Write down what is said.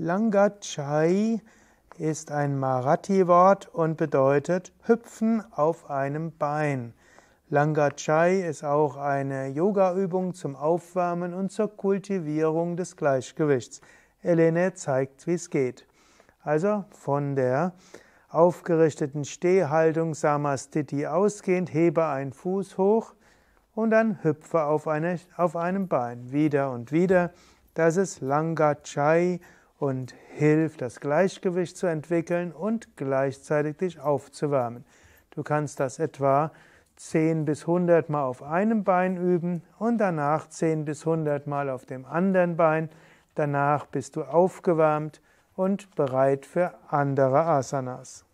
Langachai ist ein Marathi-Wort und bedeutet hüpfen auf einem Bein. Langachai ist auch eine Yoga-Übung zum Aufwärmen und zur Kultivierung des Gleichgewichts. Elene zeigt, wie es geht. Also von der aufgerichteten Stehhaltung Samastiti ausgehend, hebe einen Fuß hoch und dann hüpfe auf, eine, auf einem Bein. Wieder und wieder. Das ist Langachai und hilft, das Gleichgewicht zu entwickeln und gleichzeitig dich aufzuwärmen. Du kannst das etwa 10 bis 100 Mal auf einem Bein üben und danach 10 bis 100 Mal auf dem anderen Bein. Danach bist du aufgewärmt und bereit für andere Asanas.